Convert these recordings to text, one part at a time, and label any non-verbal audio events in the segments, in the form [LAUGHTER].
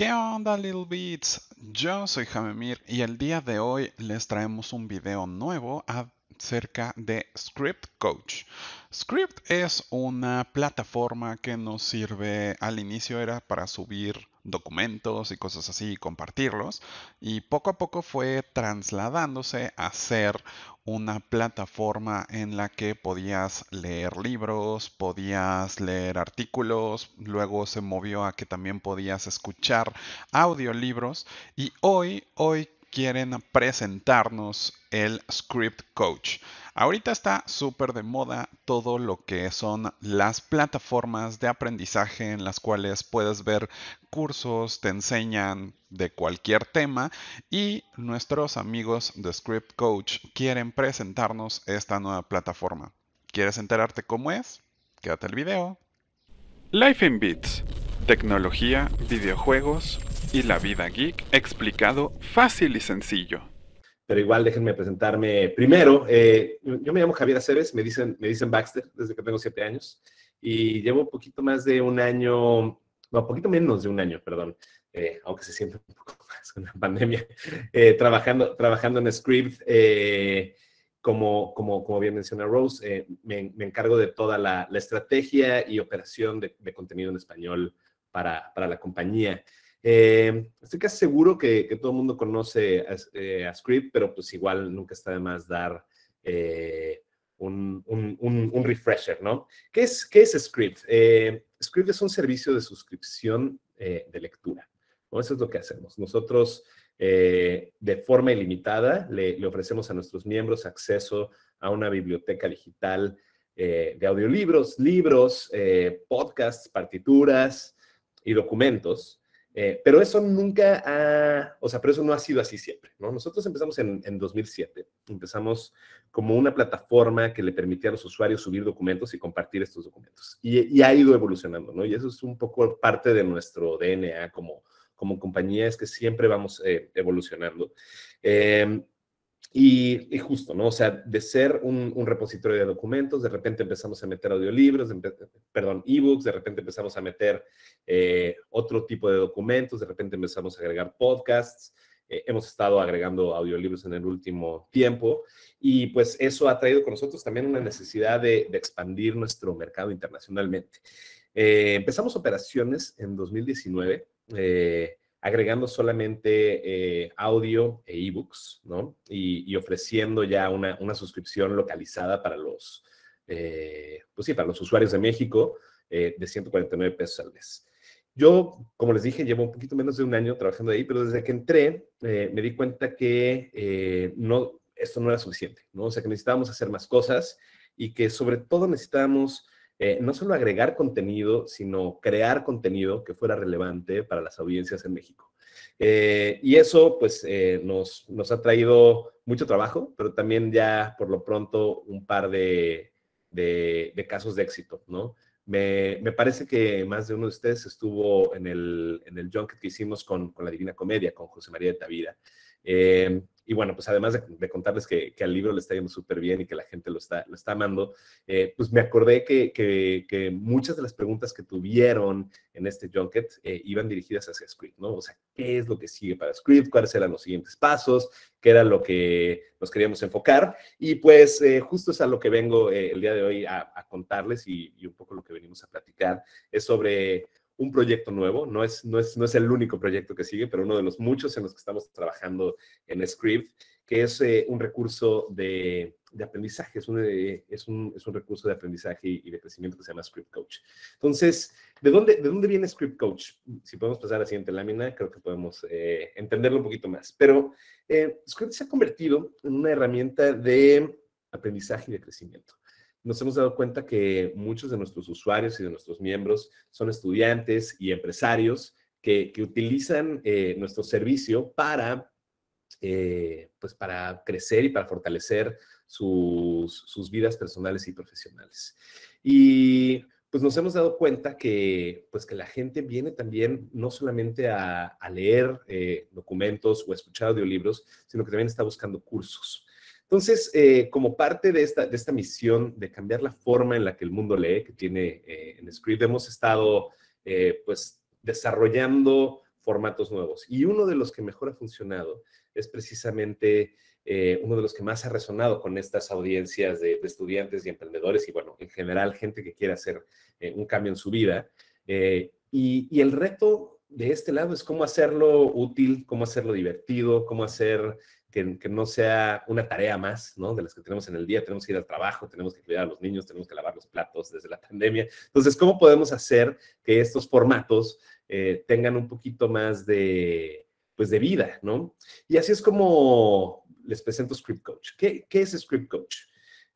¿Qué onda Little Beats? Yo soy Jamemir y el día de hoy les traemos un video nuevo acerca de Script Coach. Script es una plataforma que nos sirve, al inicio era para subir documentos y cosas así y compartirlos y poco a poco fue trasladándose a ser una plataforma en la que podías leer libros, podías leer artículos, luego se movió a que también podías escuchar audiolibros y hoy, hoy quieren presentarnos el Script Coach. Ahorita está súper de moda todo lo que son las plataformas de aprendizaje en las cuales puedes ver cursos, te enseñan de cualquier tema y nuestros amigos de Script Coach quieren presentarnos esta nueva plataforma. ¿Quieres enterarte cómo es? Quédate el video. Life in Bits. Tecnología, videojuegos y la vida geek explicado fácil y sencillo pero igual déjenme presentarme primero. Eh, yo me llamo Javier Aceves, me dicen, me dicen Baxter desde que tengo siete años y llevo poquito más de un año, no, poquito menos de un año, perdón, eh, aunque se siente un poco [LAUGHS] más con la pandemia, eh, trabajando, trabajando en Script. Como, como, como, bien menciona Rose, me, encargo de toda la, estrategia y operación de, de contenido en español para, para la compañía. Eh, estoy casi seguro que, todo el mundo conoce eh, a, Script, pero pues igual nunca está de más dar eh, un, refresher, ¿no? ¿Qué es, qué es Script? Script es un servicio de suscripción de lectura. Eso es lo que hacemos. Nosotros, de forma ilimitada, le, le, ofrecemos a nuestros miembros acceso a una biblioteca digital de audiolibros, libros, podcasts, partituras y documentos eh, pero eso nunca ha, o sea, pero eso no ha sido así siempre, ¿no? Nosotros empezamos en, en, 2007, empezamos como una plataforma que le permitía a los usuarios subir documentos y compartir estos documentos. Y, ha ido evolucionando, ¿no? Y eso es un poco parte de nuestro DNA como, como compañía, es que siempre vamos eh, evolucionando. Eh, y, justo, ¿no? O sea, de ser un, repositorio de documentos, de repente empezamos a meter audiolibros, perdón, ebooks, de repente empezamos a meter eh, otro tipo de documentos, de repente empezamos a agregar podcasts, eh, hemos estado agregando audiolibros en el último tiempo y pues eso ha traído con nosotros también una necesidad de, expandir nuestro mercado internacionalmente. Eh, empezamos operaciones en 2019. Eh, agregando solamente eh, audio e ebooks, ¿no? Y, ofreciendo ya una, suscripción localizada para los, eh, pues sí, para los usuarios de México eh, de 149 pesos al mes. Yo, como les dije, llevo un poquito menos de un año trabajando ahí, pero desde que entré me di cuenta que no, esto no era suficiente, ¿no? O sea, que necesitábamos hacer más cosas y que sobre todo necesitábamos eh, no solo agregar contenido, sino crear contenido que fuera relevante para las audiencias en México. Eh, y eso pues eh, nos, nos, ha traído mucho trabajo, pero también ya por lo pronto un par de, casos de éxito, ¿no? Me, parece que más de uno de ustedes estuvo en el, en que hicimos con, con, la Divina Comedia, con José María de Tavira. Eh, y bueno, pues además de, contarles que, que, al libro le está yendo súper bien y que la gente lo está, lo está amando, eh, pues me acordé que, que, muchas de las preguntas que tuvieron en este junket eh, iban dirigidas hacia Script, ¿no? O sea, ¿qué es lo que sigue para Script? ¿Cuáles eran los siguientes pasos? ¿Qué era lo que nos queríamos enfocar? Y pues justo es a lo que vengo el día de hoy a, contarles y, y un poco lo que venimos a platicar es sobre un proyecto nuevo, no es, no, es, no es el único proyecto que sigue, pero uno de los muchos en los que estamos trabajando en Script, que es eh, un recurso de, aprendizaje, eh, es un, es, un, recurso de aprendizaje y, de crecimiento que se llama Script Coach. Entonces, ¿de dónde, ¿de dónde viene Script Coach? Si podemos pasar a la siguiente lámina, creo que podemos eh, entenderlo un poquito más. Pero Script se ha convertido en una herramienta de aprendizaje y de crecimiento nos hemos dado cuenta que muchos de nuestros usuarios y de nuestros miembros son estudiantes y empresarios que, utilizan eh, nuestro servicio para, eh, pues para crecer y para fortalecer sus, vidas personales y profesionales. Y pues nos hemos dado cuenta que, pues que la gente viene también no solamente a, leer eh, documentos o escuchar audiolibros, sino que también está buscando cursos. Entonces, eh, como parte de esta, misión de cambiar la forma en la que el mundo lee, que tiene eh, en Script, hemos estado eh, pues desarrollando formatos nuevos. Y uno de los que mejor ha funcionado es precisamente uno de los que más ha resonado con estas audiencias de, estudiantes y emprendedores y, bueno, en general, gente que quiere hacer un cambio en su vida. Y, y el reto de este lado es cómo hacerlo útil, cómo hacerlo divertido, cómo hacer que, no sea una tarea más, ¿no? De las que tenemos en el día, tenemos que ir al trabajo, tenemos que cuidar a los niños, tenemos que lavar los platos desde la pandemia. Entonces, ¿cómo podemos hacer que estos formatos eh, tengan un poquito más de, pues, de vida, ¿no? Y así es como les presento Script Coach. ¿Qué, es Script Coach?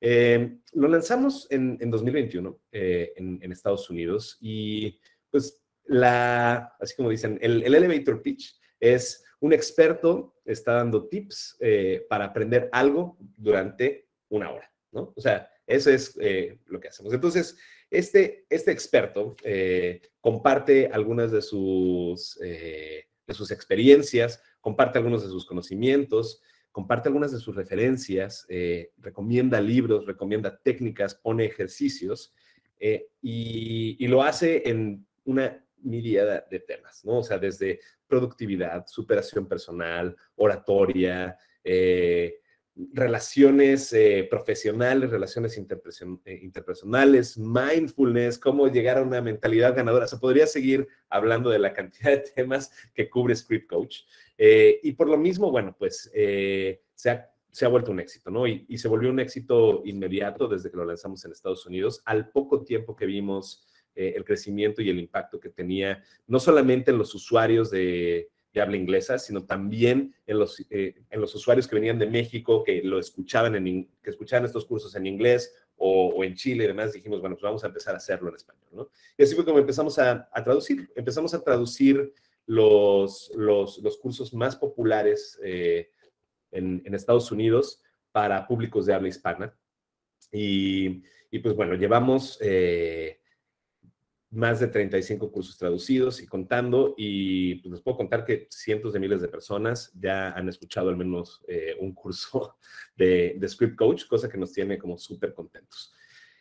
Eh, lo lanzamos en, 2021 eh, en, Estados Unidos y pues la, así como dicen, el, el elevator pitch es un experto está dando tips eh, para aprender algo durante una hora, ¿no? O sea, eso es eh, lo que hacemos. Entonces, este, este experto eh, comparte algunas de sus, de sus experiencias, comparte algunos de sus conocimientos, comparte algunas de sus referencias, recomienda libros, recomienda técnicas, pone ejercicios y lo hace en una miríada de temas, ¿no? O sea, desde productividad, superación personal, oratoria, eh, relaciones eh, profesionales, relaciones eh, interpersonales, mindfulness, cómo llegar a una mentalidad ganadora. O sea, podría seguir hablando de la cantidad de temas que cubre Script Coach. y por lo mismo, bueno, pues se, ha, se, ha, vuelto un éxito, ¿no? Y, y, se volvió un éxito inmediato desde que lo lanzamos en Estados Unidos, al poco tiempo que vimos eh, el crecimiento y el impacto que tenía, no solamente en los usuarios de, habla inglesa, sino también en los, eh, en los usuarios que venían de México, que lo escuchaban, que escuchaban estos cursos en inglés o, en Chile y demás, dijimos, bueno, pues vamos a empezar a hacerlo en español, Y así fue como empezamos a, traducir, empezamos a traducir los, los, cursos más populares eh, en, Estados Unidos para públicos de habla hispana. Y, pues bueno, llevamos más de 35 cursos traducidos y contando, y pues les puedo contar que cientos de miles de personas ya han escuchado al menos eh, un curso [LAUGHS] de, Script Coach, cosa que nos tiene como súper contentos.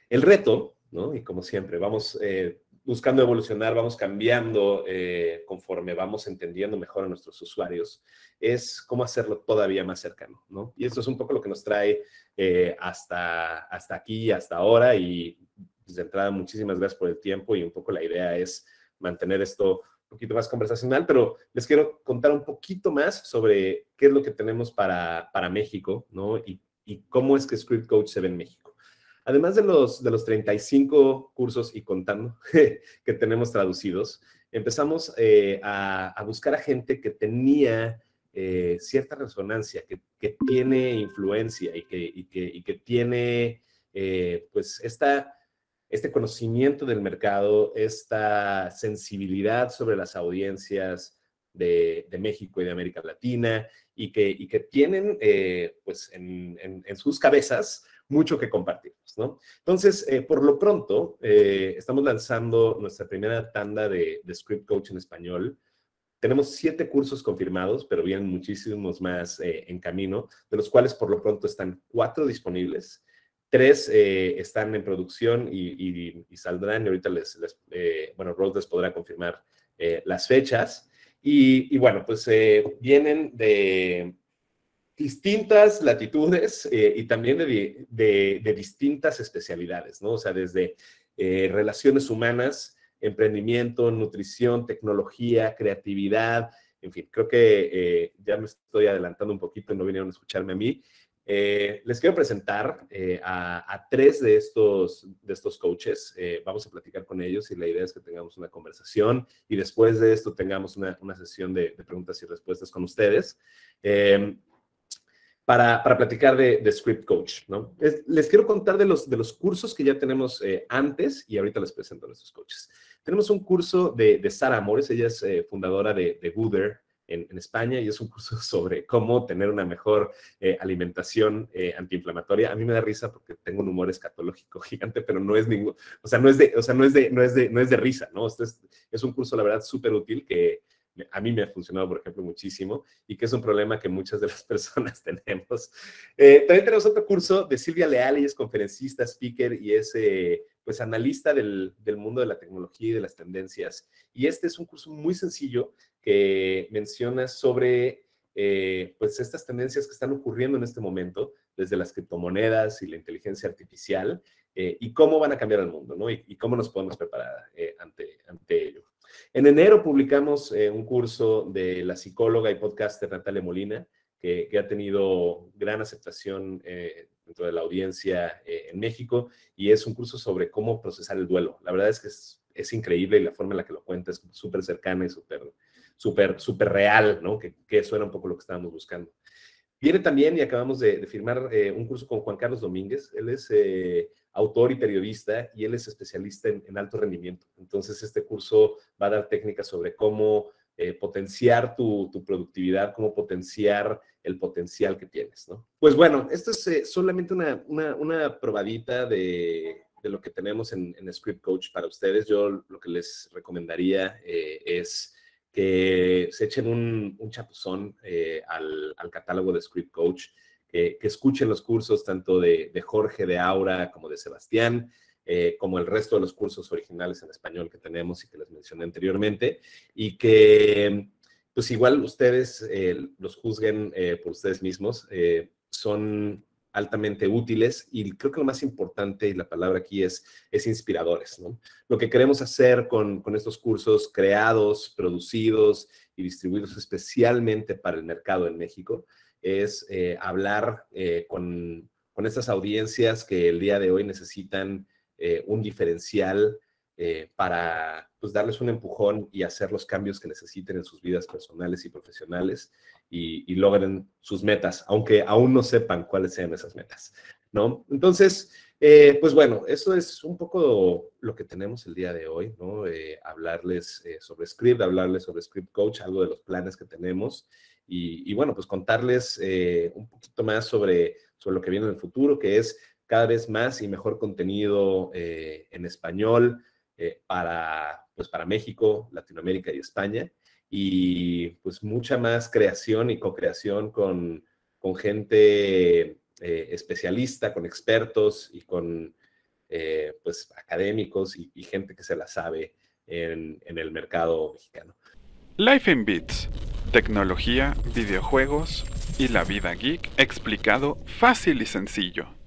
El reto, ¿no? Y como siempre, vamos eh, buscando evolucionar, vamos cambiando eh, conforme vamos entendiendo mejor a nuestros usuarios, es cómo hacerlo todavía más cercano, ¿no? Y esto es un poco lo que nos trae hasta, hasta aquí, hasta ahora, y pues, de entrada, muchísimas gracias por el tiempo y un poco la idea es mantener esto un poquito más conversacional, pero les quiero contar un poquito más sobre qué es lo que tenemos para, para México, ¿no? Y, cómo es que Script Coach se ve en México. Además de los, de los 35 cursos y contando [LAUGHS] que tenemos traducidos, empezamos eh, a, buscar a gente que tenía eh, cierta resonancia, que, tiene influencia y que, que, tiene eh, pues esta este conocimiento del mercado, esta sensibilidad sobre las audiencias de, México y de América Latina y que, tienen eh, pues en, sus cabezas mucho que compartir. Entonces, eh, por lo pronto, eh, estamos lanzando nuestra primera tanda de, Script Coach en español. Tenemos siete cursos confirmados, pero vienen muchísimos más en camino, de los cuales por lo pronto están cuatro disponibles. Tres eh, están en producción y, saldrán. Y ahorita les, eh, bueno, Rose les podrá confirmar eh, las fechas. Y, bueno, pues vienen de distintas latitudes y también de, distintas especialidades, ¿no? O sea, desde relaciones humanas, emprendimiento, nutrición, tecnología, creatividad, en fin, creo que ya me estoy adelantando un poquito no vinieron a escucharme a mí, eh, les quiero presentar eh, a, tres de estos, de estos coaches. Eh, vamos a platicar con ellos y la idea es que tengamos una conversación y después de esto tengamos una, sesión de, preguntas y respuestas con ustedes para, para, platicar de, Script Coach. les quiero contar de los, de los cursos que ya tenemos antes y ahorita les presento a nuestros coaches. Tenemos un curso de, Sara Amores, ella es fundadora de, de Gooder, en, España y es un curso [LAUGHS] sobre cómo tener una mejor eh, alimentación eh, antiinflamatoria. A mí me da risa porque tengo un humor escatológico [LAUGHS] gigante, pero no es ningún, o sea, no es de, o sea, no es de, no es de, no es de risa, ¿no? Este es, un curso, la verdad, súper útil que a mí me ha funcionado, por ejemplo, muchísimo y que es un problema que muchas de las [LAUGHS] personas tenemos. Eh, también tenemos otro curso de Silvia Leal, y es conferencista, speaker y es pues analista del, del, mundo de la tecnología y de las tendencias. Y este es un curso muy sencillo que menciona sobre eh, pues estas tendencias que están ocurriendo en este momento, desde las criptomonedas y la inteligencia artificial, eh, y cómo van a cambiar el mundo, ¿no? Y, cómo nos podemos preparar eh, ante, ante ello. En enero publicamos un curso de la psicóloga y podcaster Natalia Molina, que, que ha tenido gran aceptación dentro de la audiencia en México, y es un curso sobre cómo procesar el duelo. La verdad es que es, es increíble y la forma en la que lo cuenta es súper cercana y súper súper super real, ¿no? Que, eso era un poco lo que estábamos buscando. Viene también, y acabamos de, firmar eh, un curso con Juan Carlos Domínguez. Él es eh, autor y periodista y él es especialista en, alto rendimiento. Entonces, este curso va a dar técnicas sobre cómo eh, potenciar tu, productividad, cómo potenciar el potencial que tienes, ¿no? Pues bueno, esto es solamente una, probadita de, lo que tenemos en, en, Script Coach para ustedes. Yo lo que les recomendaría es que se echen un, chapuzón eh, al, catálogo de Script Coach, que escuchen los cursos tanto de, Jorge, de Aura, como de Sebastián, eh, como el resto de los cursos originales en español que tenemos y que les mencioné anteriormente, y que pues igual ustedes eh, los juzguen por ustedes mismos. son altamente útiles y creo que lo más importante y la palabra aquí es, es inspiradores. Lo que queremos hacer con, estos cursos creados, producidos y distribuidos especialmente para el mercado en México es eh, hablar eh, con, con estas audiencias que el día de hoy necesitan eh, un diferencial para pues, darles un empujón y hacer los cambios que necesiten en sus vidas personales y profesionales y, logren sus metas, aunque aún no sepan cuáles sean esas metas, ¿no? Entonces, eh, pues bueno, eso es un poco lo que tenemos el día de hoy, ¿no? Eh, hablarles eh, sobre Script, hablarles sobre Script Coach, algo de los planes que tenemos y, bueno, pues contarles un poquito más sobre, sobre lo que viene en el futuro, que es cada vez más y mejor contenido en español para, pues para México, Latinoamérica y España y pues mucha más creación y co-creación con, gente eh, especialista, con expertos y con eh, pues académicos y, gente que se la sabe en, en el mercado mexicano. Life in Bits, tecnología, videojuegos y la vida geek explicado fácil y sencillo.